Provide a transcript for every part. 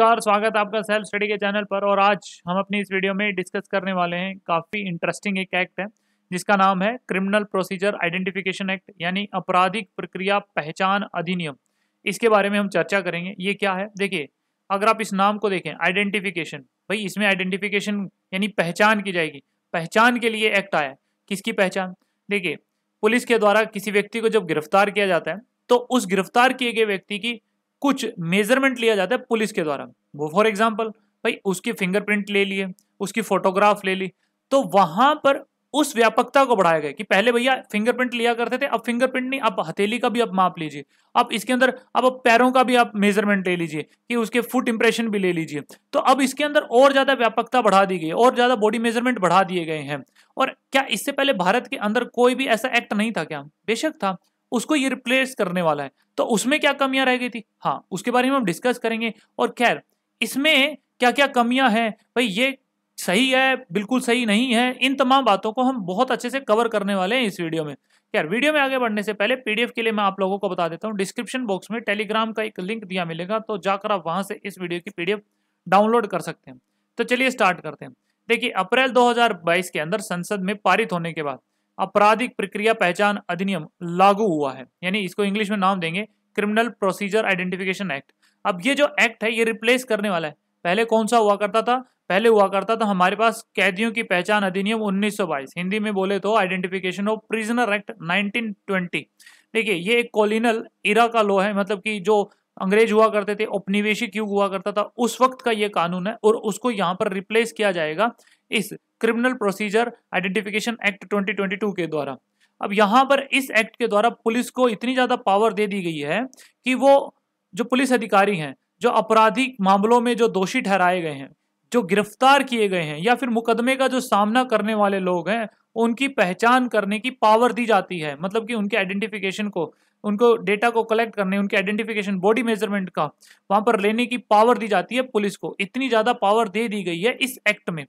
नमस्कार स्वागत है आपका सेल्फ स्टडी के चैनल पर और आज हम अपनी इस वीडियो में डिस्कस करने वाले हैं काफ़ी इंटरेस्टिंग एक एक्ट है जिसका नाम है क्रिमिनल प्रोसीजर आइडेंटिफिकेशन एक्ट यानी आपराधिक प्रक्रिया पहचान अधिनियम इसके बारे में हम चर्चा करेंगे ये क्या है देखिए अगर आप इस नाम को देखें आइडेंटिफिकेशन भाई इसमें आइडेंटिफिकेशन यानी पहचान की जाएगी पहचान के लिए एक्ट आया किसकी पहचान देखिए पुलिस के द्वारा किसी व्यक्ति को जब गिरफ्तार किया जाता है तो उस गिरफ्तार किए गए व्यक्ति की कुछ मेजरमेंट लिया जाता है पुलिस के द्वारा वो फॉर एग्जाम्पल भाई उसकी फिंगरप्रिंट ले लिए उसकी फोटोग्राफ ले ली तो वहां पर उस व्यापकता को बढ़ाया गया कि पहले भैया फिंगरप्रिंट लिया करते थे अब फिंगरप्रिंट नहीं अब हथेली का भी आप माप लीजिए अब इसके अंदर अब पैरों का भी आप मेजरमेंट ले लीजिए कि उसके फुट इंप्रेशन भी ले लीजिए तो अब इसके अंदर और ज्यादा व्यापकता बढ़ा दी गई और ज्यादा बॉडी मेजरमेंट बढ़ा दिए गए हैं और क्या इससे पहले भारत के अंदर कोई भी ऐसा एक्ट नहीं था क्या बेशक था उसको ये रिप्लेस करने वाला है तो उसमें क्या कमियां रह गई थी हाँ उसके बारे में हम डिस्कस करेंगे और खैर इसमें क्या क्या कमियां हैं भाई ये सही है बिल्कुल सही नहीं है इन तमाम बातों को हम बहुत अच्छे से कवर करने वाले हैं इस वीडियो में यार वीडियो में आगे बढ़ने से पहले पीडीएफ के लिए मैं आप लोगों को बता देता हूँ डिस्क्रिप्शन बॉक्स में टेलीग्राम का एक लिंक दिया मिलेगा तो जाकर आप वहां से इस वीडियो की पीडीएफ डाउनलोड कर सकते हैं तो चलिए स्टार्ट करते हैं देखिए अप्रैल 2022 के अंदर संसद में पारित होने के बाद आपराधिक प्रक्रिया पहचान अधिनियम लागू हुआ है यानी इसको इंग्लिश में नाम देंगे क्रिमिनल प्रोसीजर आइडेंटिफिकेशन एक्ट अब ये जो एक्ट है ये रिप्लेस करने वाला है पहले कौन सा हुआ करता था पहले हुआ करता था हमारे पास कैदियों की पहचान अधिनियम 1922 हिंदी में बोले तो आइडेंटिफिकेशन ऑफ प्रिजनर एक्ट 1920 देखिए ये एक कॉलिनल इरा का लॉ है मतलब कि जो अंग्रेज हुआ करते थे औपनिवेशिक युग हुआ करता था उस वक्त का ये कानून है और उसको यहाँ पर रिप्लेस किया जाएगा इस क्रिमिनल प्रोसीजर आइडेंटिफिकेशन एक्ट 2022 के द्वारा अब यहाँ पर इस एक्ट के द्वारा पुलिस को इतनी ज़्यादा पावर दे दी गई है कि वो जो पुलिस अधिकारी हैं जो आपराधिक मामलों में जो दोषी ठहराए गए हैं जो गिरफ्तार किए गए हैं या फिर मुकदमे का जो सामना करने वाले लोग हैं उनकी पहचान करने की पावर दी जाती है मतलब कि उनके आइडेंटिफिकेशन को उनको डेटा को कलेक्ट करने उनके आइडेंटिफिकेशन बॉडी मेजरमेंट का वहां पर लेने की पावर दी जाती है पुलिस को इतनी ज़्यादा पावर दे दी गई है इस एक्ट में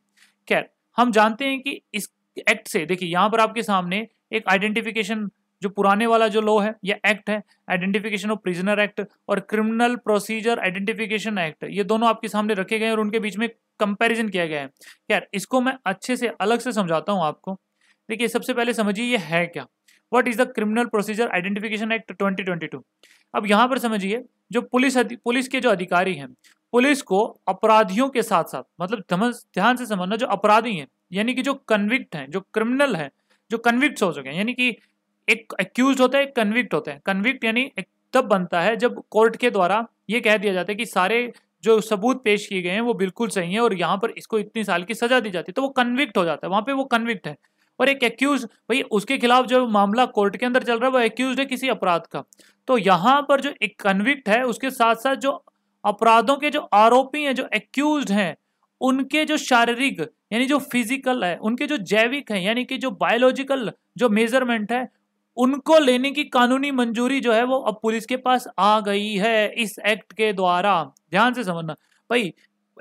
खैर हम जानते हैं कि इस एक्ट से देखिए यहाँ पर आपके सामने एक आइडेंटिफिकेशन जो पुराने वाला जो लॉ है या एक्ट है आइडेंटिफिकेशन ऑफ प्रिजनर एक्ट और क्रिमिनल प्रोसीजर आइडेंटिफिकेशन एक्ट ये दोनों आपके सामने रखे गए हैं और उनके बीच में कंपैरिजन किया गया है यार इसको मैं अच्छे से अलग से समझाता हूँ आपको देखिए सबसे पहले समझिए ये है क्या what is the criminal procedure identification act 2022 अब यहाँ पर समझिए जो पुलिस पुलिस के जो अधिकारी हैं पुलिस को अपराधियों के साथ साथ मतलब ध्यान से समझना जो अपराधी हैं यानी कि जो कन्विक्ट हैं जो क्रिमिनल हैं जो कन्विक्ट हो चुके हैं यानी कि एक एक्यूज होता है एक कन्विक्ट होता है कन्विक्ट यानी तब बनता है जब कोर्ट के द्वारा ये कह दिया जाता है कि सारे जो सबूत पेश किए गए हैं वो बिल्कुल सही है और यहाँ पर इसको इतनी साल की सजा दी जाती है तो वो कन्विक्ट हो जाता है वहाँ पे वो कन्विक्ट है और एक एक्यूज भाई उसके खिलाफ जो मामला कोर्ट के अंदर चल रहा है वो एक्यूज है किसी अपराध का तो यहाँ पर जो एक कन्विक्ट है उसके साथ साथ जो अपराधों के जो आरोपी हैं जो एक्यूज हैं उनके जो शारीरिक यानी जो फिजिकल है उनके जो जैविक है यानी कि जो बायोलॉजिकल जो मेजरमेंट है उनको लेने की कानूनी मंजूरी जो है वो अब पुलिस के पास आ गई है इस एक्ट के द्वारा ध्यान से समझना भाई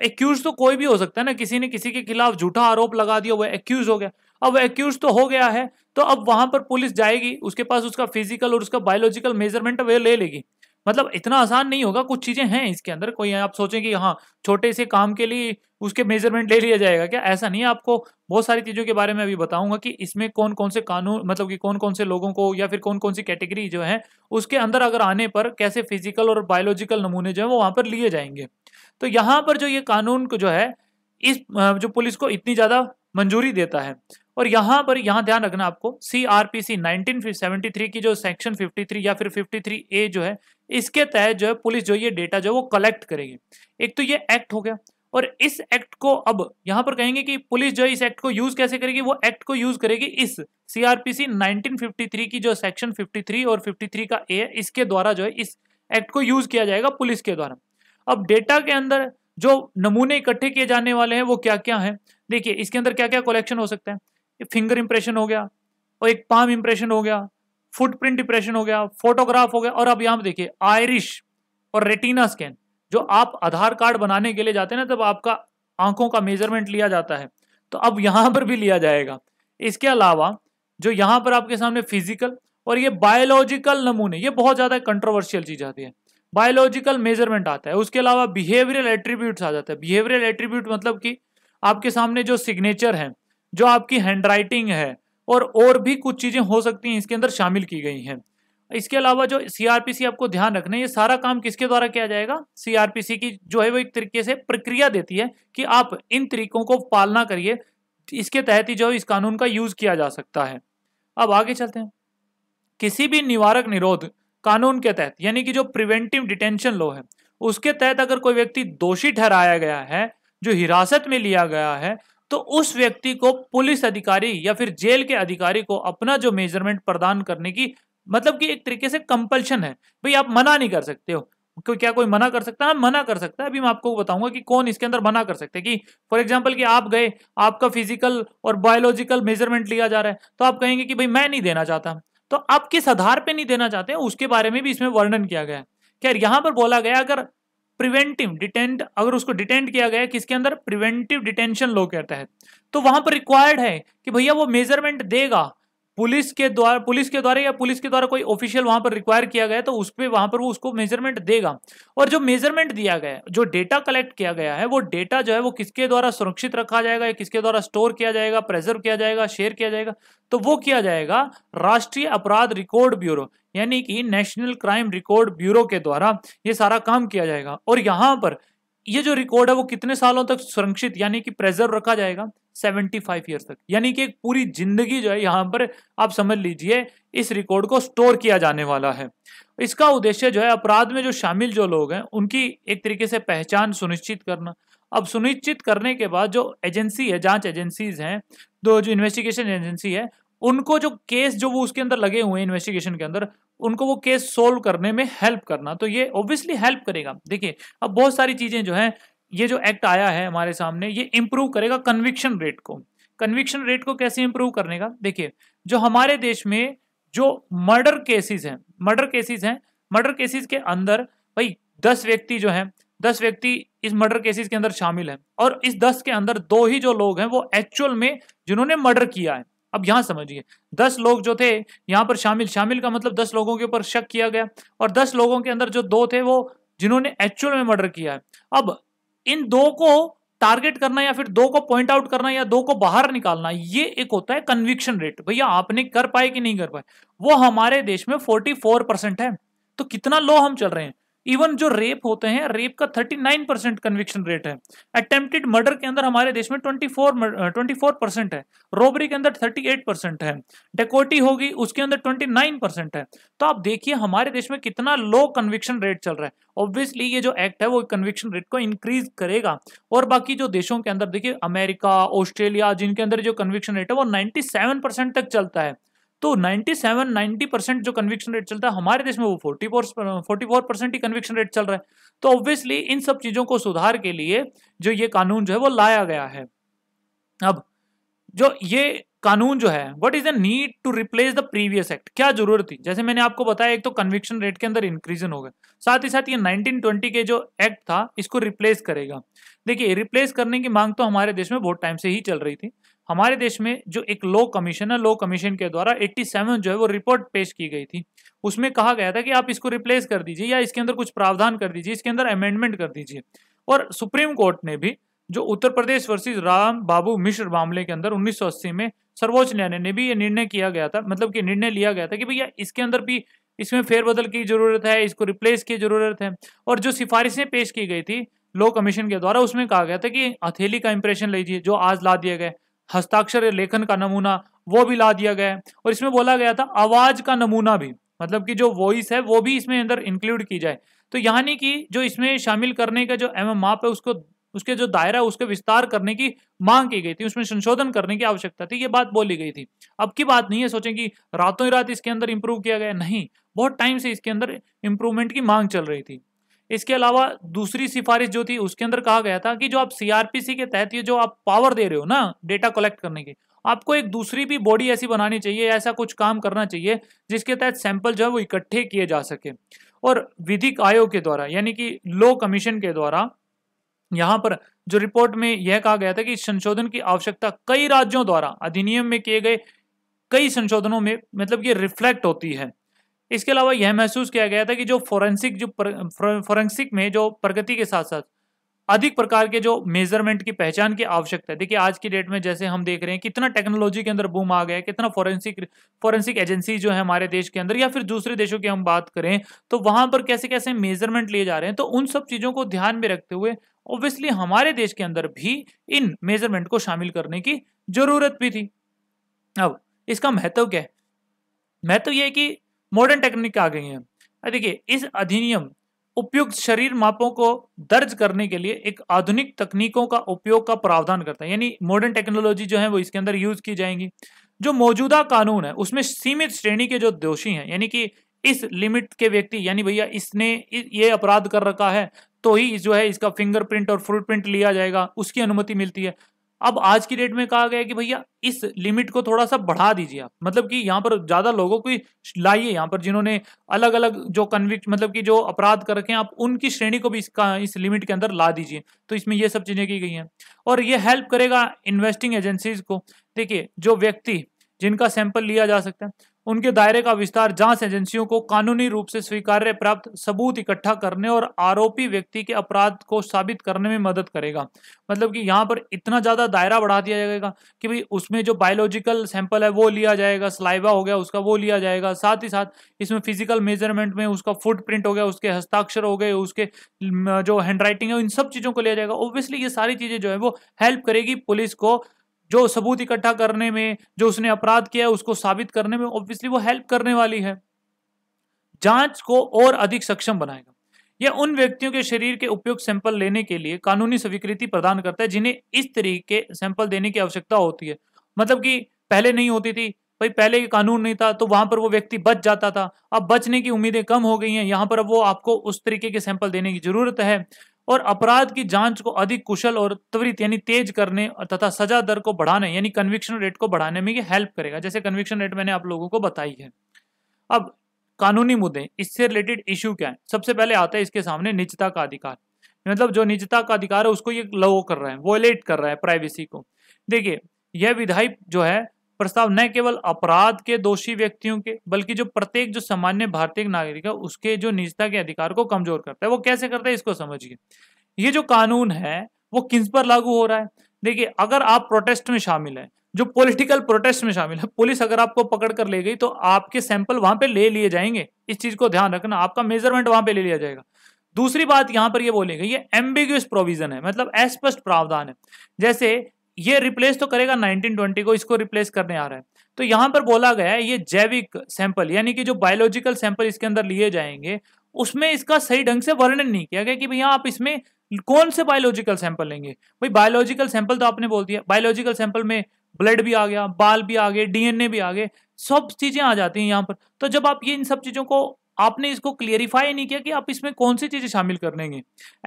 एक्यूज तो कोई भी हो सकता है ना किसी ने किसी के खिलाफ झूठा आरोप लगा दिया वो एक्यूज हो गया अब एक्यूज तो हो गया है तो अब वहां पर पुलिस जाएगी उसके पास उसका फिजिकल और उसका बायोलॉजिकल मेजरमेंट वे ले लेगी मतलब इतना आसान नहीं होगा कुछ चीजें हैं इसके अंदर कोई आप सोचें कि हाँ छोटे से काम के लिए उसके मेजरमेंट ले लिया जाएगा क्या ऐसा नहीं है आपको बहुत सारी चीज़ों के बारे में अभी बताऊंगा कि इसमें कौन कौन से कानून मतलब कि कौन कौन से लोगों को या फिर कौन कौन सी कैटेगरी जो है उसके अंदर अगर आने पर कैसे फिजिकल और बायोलॉजिकल नमूने जो है वो वहां पर लिए जाएंगे तो यहाँ पर जो ये कानून को जो है इस जो पुलिस को इतनी ज़्यादा मंजूरी देता है और यहाँ पर यहाँ ध्यान रखना आपको C R P C nineteen की जो सेक्शन 53 या फिर 53 ए जो है इसके तहत जो है पुलिस जो ये डेटा जो है वो कलेक्ट करेगी एक तो ये एक्ट हो गया और इस एक्ट को अब यहाँ पर कहेंगे कि पुलिस जो है इस एक्ट को यूज कैसे करेगी वो एक्ट को यूज करेगी इस सीआरपीसी 1953 की जो सेक्शन 53 और 53 का ए है इसके द्वारा जो है इस एक्ट को यूज किया जाएगा पुलिस के द्वारा अब डेटा के अंदर जो नमूने इकट्ठे किए जाने वाले हैं वो क्या क्या हैं देखिए इसके अंदर क्या क्या कलेक्शन हो सकते हैं फिंगर इंप्रेशन हो गया और एक पाम इंप्रेशन हो गया फुटप्रिंट इंप्रेशन हो गया फोटोग्राफ हो गया और अब यहाँ पर देखिए आयरिश और रेटिना स्कैन जो आप आधार कार्ड बनाने के लिए जाते हैं ना तब आपका आंखों का मेजरमेंट लिया जाता है तो अब यहाँ पर भी लिया जाएगा इसके अलावा जो यहाँ पर आपके सामने फिजिकल और ये बायोलॉजिकल नमूने ये बहुत ज़्यादा कंट्रोवर्शियल चीज़ आती है बायोलॉजिकल मेजरमेंट आता है उसके अलावा बिहेवियरल एट्रीब्यूट्स आ जाता है बिहेवियरल एट्रीब्यूट मतलब कि आपके सामने जो सिग्नेचर है जो आपकी हैंडराइटिंग है और और भी कुछ चीज़ें हो सकती हैं इसके अंदर शामिल की गई हैं इसके अलावा जो सीआरपीसी आपको ध्यान रखना है ये सारा काम किसके द्वारा किया जाएगा सीआरपीसी की जो है वो एक तरीके से प्रक्रिया देती है कि आप इन तरीकों को पालना करिए इसके तहत ही जो इस कानून का यूज किया जा सकता है अब आगे चलते हैं किसी भी निवारक निरोध कानून के तहत यानी कि जो प्रिवेंटिव डिटेंशन लॉ है उसके तहत अगर कोई व्यक्ति दोषी ठहराया गया है जो हिरासत में लिया गया है तो उस व्यक्ति को पुलिस अधिकारी या फिर जेल के अधिकारी को अपना जो मेजरमेंट प्रदान करने की मतलब कि एक तरीके से कंपल्शन है भाई आप मना नहीं कर सकते हो क्यों क्या कोई मना कर सकता है हाँ, मना कर सकता है अभी मैं आपको बताऊंगा कि कौन इसके अंदर मना कर सकते हैं कि फॉर एग्जांपल कि आप गए आपका फिजिकल और बायोलॉजिकल मेजरमेंट लिया जा रहा है तो आप कहेंगे कि भाई मैं नहीं देना चाहता तो आप किस आधार पे नहीं देना चाहते हैं उसके बारे में भी इसमें वर्णन किया गया खैर यहां पर बोला गया अगर प्रिवेंटिव डिटेंट अगर उसको डिटेंट किया गया किसके अंदर प्रिवेंटिव डिटेंशन लो कहता है तो वहां पर रिक्वायर्ड है कि भैया वो मेजरमेंट देगा पुलिस के द्वारा पुलिस के द्वारा या पुलिस के द्वारा कोई ऑफिशियल वहां पर रिक्वायर किया गया तो उस पर वहां पर वो उसको मेजरमेंट देगा और जो मेजरमेंट दिया गया है जो डेटा कलेक्ट किया गया है वो डेटा जो है वो किसके द्वारा सुरक्षित रखा जाएगा या किसके द्वारा स्टोर किया जाएगा प्रेजर्व किया जाएगा शेयर किया जाएगा तो वो किया जाएगा राष्ट्रीय अपराध रिकॉर्ड ब्यूरो यानी कि नेशनल क्राइम रिकॉर्ड ब्यूरो के द्वारा ये सारा काम किया जाएगा और यहाँ पर ये जो रिकॉर्ड है वो कितने सालों तक सुरक्षित यानी कि प्रेजर्व रखा जाएगा सेवेंटी फाइव ईयर्स तक यानी कि एक पूरी जिंदगी जो है यहाँ पर आप समझ लीजिए इस रिकॉर्ड को स्टोर किया जाने वाला है इसका उद्देश्य जो है अपराध में जो शामिल जो लोग हैं उनकी एक तरीके से पहचान सुनिश्चित करना अब सुनिश्चित करने के बाद जो एजेंसी है जांच एजेंसीज हैं तो जो इन्वेस्टिगेशन एजेंसी है उनको जो केस जो वो उसके अंदर लगे हुए हैं इन्वेस्टिगेशन के अंदर उनको वो केस सोल्व करने में हेल्प करना तो ये ऑब्वियसली हेल्प करेगा देखिए अब बहुत सारी चीज़ें जो हैं ये जो एक्ट आया है हमारे सामने ये इम्प्रूव करेगा कन्विक्शन रेट को कन्विक्शन रेट को कैसे इम्प्रूव करने का देखिए जो हमारे देश में जो मर्डर केसेस हैं मर्डर केसेस हैं मर्डर केसेस के अंदर भाई दस व्यक्ति जो हैं दस व्यक्ति इस मर्डर केसेस के अंदर शामिल हैं और इस दस के अंदर दो ही जो लोग हैं वो एक्चुअल में जिन्होंने मर्डर किया है अब यहाँ समझिए दस लोग जो थे यहाँ पर शामिल शामिल का मतलब दस लोगों के ऊपर शक किया गया और दस लोगों के अंदर जो दो थे वो जिन्होंने एक्चुअल में मर्डर किया है अब इन दो को टारगेट करना या फिर दो को पॉइंट आउट करना या दो को बाहर निकालना ये एक होता है कन्विक्शन रेट भैया आपने कर पाए कि नहीं कर पाए वो हमारे देश में 44 परसेंट है तो कितना लो हम चल रहे हैं इवन जो रेप होते हैं रेप का 39 परसेंट कन्विक्शन रेट है अटेम्प्टेड मर्डर के अंदर हमारे देश में 24 24 परसेंट है रोबरी के अंदर 38 परसेंट है डेकोटी होगी उसके अंदर 29 परसेंट है तो आप देखिए हमारे देश में कितना लो कन्विक्शन रेट चल रहा है ऑब्वियसली ये जो एक्ट है वो कन्विक्शन रेट को इंक्रीज करेगा और बाकी जो देशों के अंदर देखिए अमेरिका ऑस्ट्रेलिया जिनके अंदर जो कन्विक्शन रेट है वो नाइन्टी तक चलता है तो 97 90 परसेंट जो कन्विक्शन रेट चलता है हमारे देश में वो 44 44 परसेंट ही कन्विक्शन रेट चल रहा है तो ऑब्वियसली इन सब चीज़ों को सुधार के लिए जो ये कानून जो है वो लाया गया है अब जो ये कानून जो है what is the need to replace the previous act क्या जरूरत थी जैसे मैंने आपको बताया एक तो कन्विक्शन रेट के अंदर इंक्रीजन हो गया साथ ही साथ ये 1920 के जो एक्ट था इसको रिप्लेस करेगा देखिए रिप्लेस करने की मांग तो हमारे देश में बहुत टाइम से ही चल रही थी हमारे देश में जो एक लॉ कमीशन है लॉ कमीशन के द्वारा 87 जो है वो रिपोर्ट पेश की गई थी उसमें कहा गया था कि आप इसको रिप्लेस कर दीजिए या इसके अंदर कुछ प्रावधान कर दीजिए इसके अंदर अमेंडमेंट कर दीजिए और सुप्रीम कोर्ट ने भी जो उत्तर प्रदेश वर्सेस राम बाबू मिश्र मामले के अंदर 1980 में सर्वोच्च न्यायालय ने भी ये निर्णय किया गया था मतलब कि निर्णय लिया गया था कि भैया इसके अंदर भी इसमें फेरबदल की जरूरत है इसको रिप्लेस की जरूरत है और जो सिफारिशें पेश की गई थी लॉ कमीशन के द्वारा उसमें कहा गया था कि हथेली का इंप्रेशन लीजिए जो आज ला दिया गया हस्ताक्षर लेखन का नमूना वो भी ला दिया गया है और इसमें बोला गया था आवाज का नमूना भी मतलब कि जो वॉइस है वो भी इसमें अंदर इंक्लूड की जाए तो यानी कि जो इसमें शामिल करने का जो एम माप है उसको उसके जो दायरा है उसके विस्तार करने की मांग की गई थी उसमें संशोधन करने की आवश्यकता थी ये बात बोली गई थी अब की बात नहीं है सोचें कि रातों ही रात इसके अंदर इंप्रूव किया गया नहीं बहुत टाइम से इसके अंदर इंप्रूवमेंट की मांग चल रही थी इसके अलावा दूसरी सिफारिश जो थी उसके अंदर कहा गया था कि जो आप सीआरपीसी के तहत ये जो आप पावर दे रहे हो ना डेटा कलेक्ट करने की आपको एक दूसरी भी बॉडी ऐसी बनानी चाहिए ऐसा कुछ काम करना चाहिए जिसके तहत सैंपल जो है वो इकट्ठे किए जा सके और विधिक आयोग के द्वारा यानी कि लो कमीशन के द्वारा यहाँ पर जो रिपोर्ट में यह कहा गया था कि संशोधन की आवश्यकता कई राज्यों द्वारा अधिनियम में किए गए कई संशोधनों में मतलब ये रिफ्लेक्ट होती है इसके अलावा यह महसूस किया गया था कि जो फोरेंसिक जो फोरेंसिक में जो प्रगति के साथ साथ अधिक प्रकार के जो मेजरमेंट की पहचान की आवश्यकता है देखिए आज की डेट में जैसे हम देख रहे हैं कितना टेक्नोलॉजी के अंदर बूम आ गया है कितना फोरेंसिक फोरेंसिक एजेंसी जो है हमारे देश के अंदर या फिर दूसरे देशों की हम बात करें तो वहां पर कैसे कैसे मेजरमेंट लिए जा रहे हैं तो उन सब चीज़ों को ध्यान में रखते हुए ऑब्वियसली हमारे देश के अंदर भी इन मेजरमेंट को शामिल करने की जरूरत भी थी अब इसका महत्व क्या है महत्व यह कि मॉडर्न टेक्निक आ गई हैं देखिए इस अधिनियम उपयुक्त शरीर मापों को दर्ज करने के लिए एक आधुनिक तकनीकों का उपयोग का प्रावधान करता है यानी मॉडर्न टेक्नोलॉजी जो है वो इसके अंदर यूज की जाएंगी जो मौजूदा कानून है उसमें सीमित श्रेणी के जो दोषी हैं यानी कि इस लिमिट के व्यक्ति यानी भैया इसने ये अपराध कर रखा है तो ही जो है इसका फिंगरप्रिंट और प्रिंट लिया जाएगा उसकी अनुमति मिलती है अब आज की डेट में कहा गया कि भैया इस लिमिट को थोड़ा सा बढ़ा दीजिए आप मतलब कि यहाँ पर ज्यादा लोगों को लाइए यहाँ पर जिन्होंने अलग अलग जो कन्विक्ट मतलब कि जो अपराध कर रखे हैं आप उनकी श्रेणी को भी इसका इस लिमिट के अंदर ला दीजिए तो इसमें ये सब चीजें की गई हैं और ये हेल्प करेगा इन्वेस्टिंग एजेंसीज को देखिए जो व्यक्ति जिनका सैंपल लिया जा सकता है उनके दायरे का विस्तार जांच एजेंसियों को कानूनी रूप से स्वीकार्य प्राप्त सबूत इकट्ठा करने और आरोपी व्यक्ति के अपराध को साबित करने में मदद करेगा मतलब कि यहाँ पर इतना ज़्यादा दायरा बढ़ा दिया जाएगा कि भाई उसमें जो बायोलॉजिकल सैंपल है वो लिया जाएगा स्लाइवा हो गया उसका वो लिया जाएगा साथ ही साथ इसमें फिजिकल मेजरमेंट में उसका फुटप्रिंट हो गया उसके हस्ताक्षर हो गए उसके जो हैंडराइटिंग है इन सब चीज़ों को लिया जाएगा ऑब्वियसली ये सारी चीज़ें जो है वो हेल्प करेगी पुलिस को जो सबूत इकट्ठा करने में जो उसने अपराध किया है उसको साबित करने में ऑब्वियसली वो हेल्प करने वाली है जांच को और अधिक सक्षम बनाएगा यह उन व्यक्तियों के शरीर के उपयुक्त सैंपल लेने के लिए कानूनी स्वीकृति प्रदान करता है जिन्हें इस तरीके सैंपल देने की आवश्यकता होती है मतलब कि पहले नहीं होती थी भाई पहले कानून नहीं था तो वहां पर वो व्यक्ति बच जाता था अब बचने की उम्मीदें कम हो गई हैं यहाँ पर अब वो आपको उस तरीके के सैंपल देने की जरूरत है और अपराध की जांच को अधिक कुशल और त्वरित यानी तेज करने तथा सजा दर को बढ़ाने यानी कन्विक्शन रेट को बढ़ाने में ये हेल्प करेगा जैसे कन्विक्शन रेट मैंने आप लोगों को बताई है अब कानूनी मुद्दे इससे रिलेटेड इश्यू क्या है सबसे पहले आता है इसके सामने निजता का अधिकार मतलब जो निजता का अधिकार है उसको ये लो कर रहा है वोलेट कर रहा है प्राइवेसी को देखिए यह विधायी जो है प्रस्ताव न केवल अपराध के दोषी व्यक्तियों के बल्कि जो प्रत्येक जो सामान्य भारतीय नागरिक है उसके जो निजता के अधिकार को कमजोर करता है वो कैसे करता है इसको समझिए ये जो कानून है वो किस पर लागू हो रहा है देखिए अगर आप प्रोटेस्ट में शामिल है जो पॉलिटिकल प्रोटेस्ट में शामिल है पुलिस अगर आपको पकड़ कर ले गई तो आपके सैंपल वहां पे ले लिए जाएंगे इस चीज को ध्यान रखना आपका मेजरमेंट वहां पे ले लिया जाएगा दूसरी बात यहां पर ये बोलेगा ये एम्बिग्यूस प्रोविजन है मतलब अस्पष्ट प्रावधान है जैसे ये रिप्लेस तो करेगा 1920 को इसको रिप्लेस करने आ रहा है तो यहां पर बोला गया है ये जैविक सैंपल यानी कि जो बायोलॉजिकल सैंपल इसके अंदर लिए जाएंगे उसमें इसका सही ढंग से वर्णन नहीं किया गया कि भैया आप इसमें कौन से बायोलॉजिकल सैंपल लेंगे भाई बायोलॉजिकल सैंपल तो आपने बोल दिया बायोलॉजिकल सैंपल में ब्लड भी आ गया बाल भी आ गए डीएनए भी आ गए सब चीजें आ जाती हैं यहाँ पर तो जब आप ये इन सब चीजों को आपने इसको क्लियरिफाई नहीं किया कि आप इसमें कौन सी चीजें शामिल कर लेंगे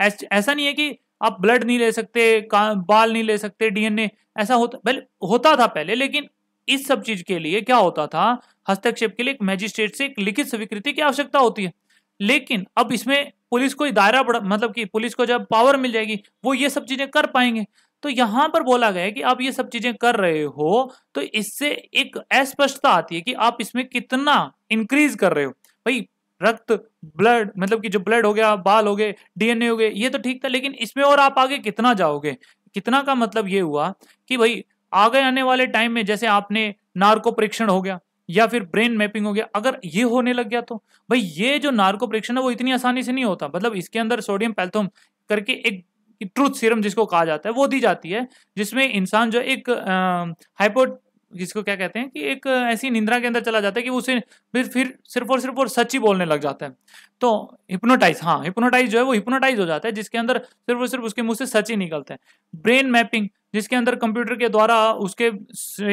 ऐसा नहीं है कि आप ब्लड नहीं ले सकते बाल नहीं ले सकते डीएनए ऐसा होता पहले होता था पहले लेकिन इस सब चीज के लिए क्या होता था हस्तक्षेप के लिए एक मैजिस्ट्रेट से एक लिखित स्वीकृति की आवश्यकता होती है लेकिन अब इसमें पुलिस को दायरा बढ़ मतलब कि पुलिस को जब पावर मिल जाएगी वो ये सब चीजें कर पाएंगे तो यहां पर बोला गया कि आप ये सब चीजें कर रहे हो तो इससे एक अस्पष्टता आती है कि आप इसमें कितना इंक्रीज कर रहे हो भाई रक्त ब्लड मतलब कि जो ब्लड हो गया बाल हो गए डीएनए हो गए ये तो ठीक था लेकिन इसमें और आप आगे कितना जाओगे कितना का मतलब ये हुआ कि भाई आगे आने वाले टाइम में जैसे आपने नार्को परीक्षण हो गया या फिर ब्रेन मैपिंग हो गया अगर ये होने लग गया तो भाई ये जो नार्को परीक्षण है वो इतनी आसानी से नहीं होता मतलब इसके अंदर सोडियम पैल्थोम करके एक ट्रूथ सीरम जिसको कहा जाता है वो दी जाती है जिसमें इंसान जो एक हाइपो जिसको क्या कहते हैं कि एक ऐसी निंद्रा के अंदर चला जाता है कि उसे फिर सिर्फ और सिर्फ और सच ही बोलने लग जाता है तो हिप्नोटाइज हाँ हिप्नोटाइज जो है वो हिप्नोटाइज हो जाता है जिसके अंदर सिर्फ और सिर्फ उसके मुंह से सच ही निकलता है ब्रेन मैपिंग जिसके अंदर कंप्यूटर के द्वारा उसके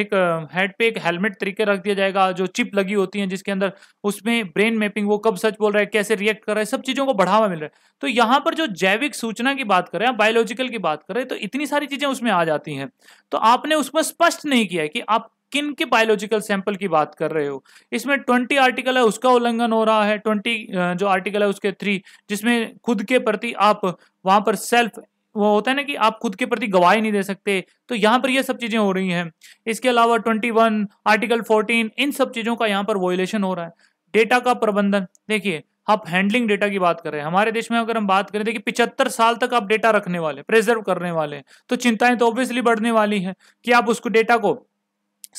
एक हेड पे एक हेलमेट तरीके रख दिया जाएगा जो चिप लगी होती है जिसके अंदर उसमें ब्रेन मैपिंग वो कब सच बोल रहा है कैसे रिएक्ट कर रहा है सब चीज़ों को बढ़ावा मिल रहा है तो यहाँ पर जो जैविक सूचना की बात करें बायोलॉजिकल की बात करें तो इतनी सारी चीज़ें उसमें आ जाती हैं तो आपने उसमें स्पष्ट नहीं किया कि आप किन के बायोलॉजिकल सैंपल की बात कर रहे हो इसमें ट्वेंटी आर्टिकल है उसका उल्लंघन हो रहा है ट्वेंटी जो आर्टिकल है उसके थ्री जिसमें खुद के प्रति आप वहां पर सेल्फ वो होता है ना कि आप खुद के प्रति गवाही नहीं दे सकते तो यहाँ पर ये सब चीज़ें हो रही हैं इसके अलावा 21 आर्टिकल 14 इन सब चीज़ों का यहाँ पर वोलेशन हो रहा है डेटा का प्रबंधन देखिए आप हैंडलिंग डेटा की बात कर रहे हैं हमारे देश में अगर हम बात करें देखिए पिछहत्तर साल तक आप डेटा रखने वाले प्रिजर्व करने वाले तो चिंताएं तो ऑब्वियसली बढ़ने वाली है कि आप उसको डेटा को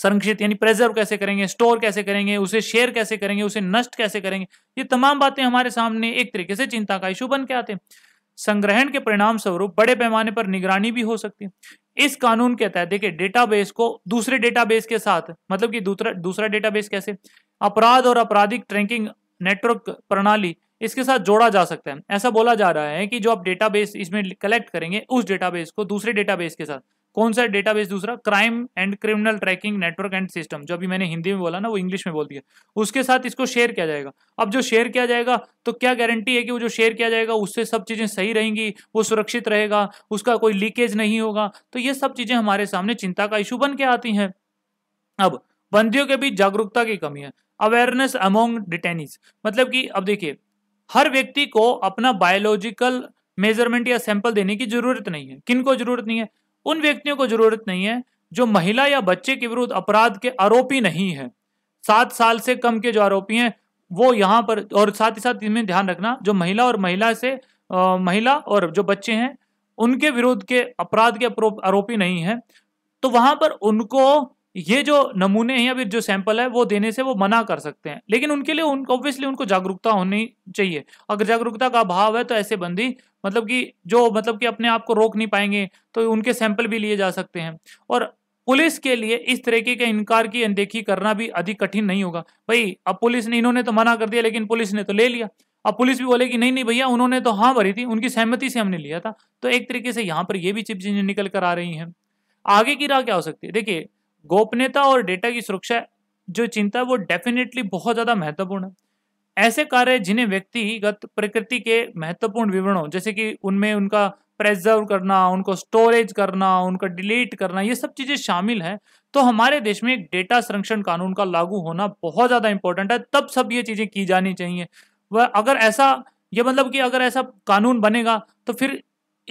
संरक्षित यानी प्रिजर्व कैसे करेंगे स्टोर कैसे करेंगे उसे शेयर कैसे करेंगे उसे नष्ट कैसे करेंगे ये तमाम बातें हमारे सामने एक तरीके से चिंता का इशू बन के आते हैं संग्रहण के परिणाम स्वरूप बड़े पैमाने पर निगरानी भी हो सकती है इस कानून के तहत देखिए डेटाबेस को दूसरे डेटाबेस के साथ मतलब कि दूसरा दूसरा डेटाबेस कैसे अपराध और आपराधिक ट्रैकिंग नेटवर्क प्रणाली इसके साथ जोड़ा जा सकता है ऐसा बोला जा रहा है कि जो आप डेटाबेस इसमें कलेक्ट करेंगे उस डेटाबेस को दूसरे डेटाबेस के साथ कौन सा डेटाबेस दूसरा crime and criminal tracking network and system जो अभी मैंने हिंदी में बोला ना वो इंग्लिश में बोल दिया उसके साथ इसको शेयर किया जाएगा अब जो शेयर किया जाएगा तो क्या गारंटी है कि वो जो शेयर किया जाएगा उससे सब चीज़ें सही रहेंगी वो सुरक्षित रहेगा उसका कोई लीकेज नहीं होगा तो ये सब चीज़ें हमारे सामने चिंता का इशू बन के आती हैं अब बंदियों के बीच जागरूकता की कमी है अवेयरनेस अमोंग डिटेनिस मतलब कि अब देखिए हर व्यक्ति को अपना बायोलॉजिकल मेजरमेंट या सैंपल देने की जरूरत नहीं है किन को जरूरत नहीं है उन व्यक्तियों को जरूरत नहीं है जो महिला या बच्चे के विरुद्ध अपराध के आरोपी नहीं है सात साल से कम के जो आरोपी हैं वो यहाँ पर और साथ ही साथ इनमें ध्यान रखना जो महिला और महिला से आ, महिला और जो बच्चे हैं उनके विरुद्ध के अपराध के आरोपी नहीं है तो वहां पर उनको ये जो नमूने हैं या फिर जो सैंपल है वो देने से वो मना कर सकते हैं लेकिन उनके लिए उनको ऑब्वियसली उनको जागरूकता होनी चाहिए अगर जागरूकता का अभाव है तो ऐसे बंदी मतलब कि जो मतलब कि अपने आप को रोक नहीं पाएंगे तो उनके सैंपल भी लिए जा सकते हैं और पुलिस के लिए इस तरीके के इनकार की अनदेखी करना भी अधिक कठिन नहीं होगा भाई अब पुलिस ने इन्होंने तो मना कर दिया लेकिन पुलिस ने तो ले लिया अब पुलिस भी बोले कि नहीं नहीं भैया उन्होंने तो हाँ भरी थी उनकी सहमति से हमने लिया था तो एक तरीके से यहाँ पर ये भी चीजें निकल कर आ रही हैं आगे की राह क्या हो सकती है देखिए गोपनीयता और डेटा की सुरक्षा जो चिंता है वो डेफिनेटली बहुत ज़्यादा महत्वपूर्ण है ऐसे कार्य जिन्हें व्यक्तिगत प्रकृति के महत्वपूर्ण विवरणों जैसे कि उनमें उनका प्रेजर्व करना उनको स्टोरेज करना उनका डिलीट करना ये सब चीज़ें शामिल हैं तो हमारे देश में एक डेटा संरक्षण कानून का लागू होना बहुत ज़्यादा इंपॉर्टेंट है तब सब ये चीज़ें की जानी चाहिए वह अगर ऐसा ये मतलब कि अगर ऐसा कानून बनेगा तो फिर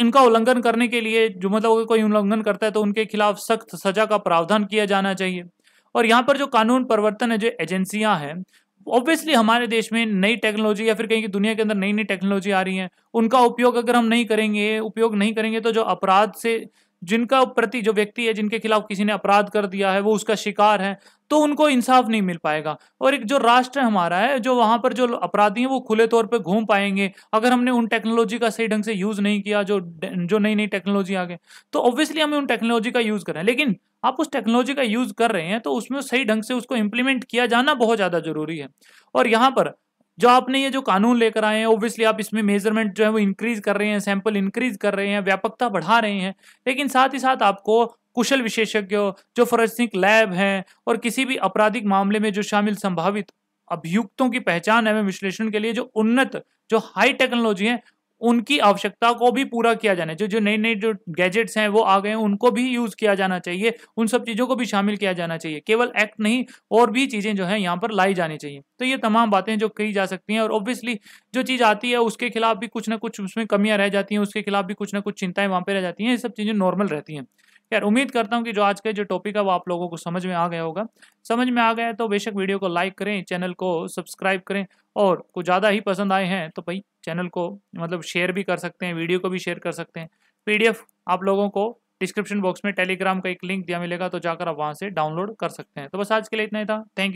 इनका उल्लंघन करने के लिए जो मतलब कोई उल्लंघन करता है तो उनके खिलाफ सख्त सजा का प्रावधान किया जाना चाहिए और यहाँ पर जो कानून परिवर्तन है जो एजेंसियाँ हैं ऑब्वियसली हमारे देश में नई टेक्नोलॉजी या फिर कहीं की दुनिया के अंदर नई नई टेक्नोलॉजी आ रही है उनका उपयोग अगर हम नहीं करेंगे उपयोग नहीं करेंगे तो जो अपराध से जिनका प्रति जो व्यक्ति है जिनके खिलाफ किसी ने अपराध कर दिया है वो उसका शिकार है तो उनको इंसाफ नहीं मिल पाएगा और एक जो राष्ट्र हमारा है जो वहाँ पर जो अपराधी हैं वो खुले तौर पे घूम पाएंगे अगर हमने उन टेक्नोलॉजी का सही ढंग से यूज़ नहीं किया जो जो नई नई टेक्नोलॉजी आ गए तो ऑब्वियसली हमें उन टेक्नोलॉजी का यूज़ करें लेकिन आप उस टेक्नोलॉजी का यूज़ कर रहे हैं तो उसमें सही ढंग से उसको इम्प्लीमेंट किया जाना बहुत ज़्यादा ज़रूरी है और यहाँ पर जो आपने ये जो कानून लेकर आए हैं ओब्वियसली आप इसमें मेजरमेंट जो है वो इंक्रीज कर रहे हैं सैंपल इंक्रीज कर रहे हैं व्यापकता बढ़ा रहे हैं लेकिन साथ ही साथ आपको कुशल विशेषज्ञों जो फोरेंसिक लैब हैं और किसी भी आपराधिक मामले में जो शामिल संभावित अभियुक्तों की पहचान एवं विश्लेषण के लिए जो उन्नत जो हाई टेक्नोलॉजी है उनकी आवश्यकता को भी पूरा किया जाना जो जो नई नई जो गैजेट्स हैं वो आ गए हैं उनको भी यूज किया जाना चाहिए उन सब चीजों को भी शामिल किया जाना चाहिए केवल एक्ट नहीं और भी चीजें जो है यहाँ पर लाई जानी चाहिए तो ये तमाम बातें जो कही जा सकती हैं और ऑब्वियसली जो चीज आती है उसके खिलाफ भी कुछ ना कुछ उसमें कमियां रह जाती हैं उसके खिलाफ भी कुछ ना कुछ चिंताएं वहां पर रह जाती हैं ये सब चीजें नॉर्मल रहती हैं यार उम्मीद करता हूँ कि जो आज का जो टॉपिक है वो आप लोगों को समझ में आ गया होगा समझ में आ गया तो बेशक वीडियो को लाइक करें चैनल को सब्सक्राइब करें और कुछ ज़्यादा ही पसंद आए हैं तो भाई चैनल को मतलब शेयर भी कर सकते हैं वीडियो को भी शेयर कर सकते हैं पीडीएफ आप लोगों को डिस्क्रिप्शन बॉक्स में टेलीग्राम का एक लिंक दिया मिलेगा तो जाकर आप वहाँ से डाउनलोड कर सकते हैं तो बस आज के लिए इतना ही था थैंक यू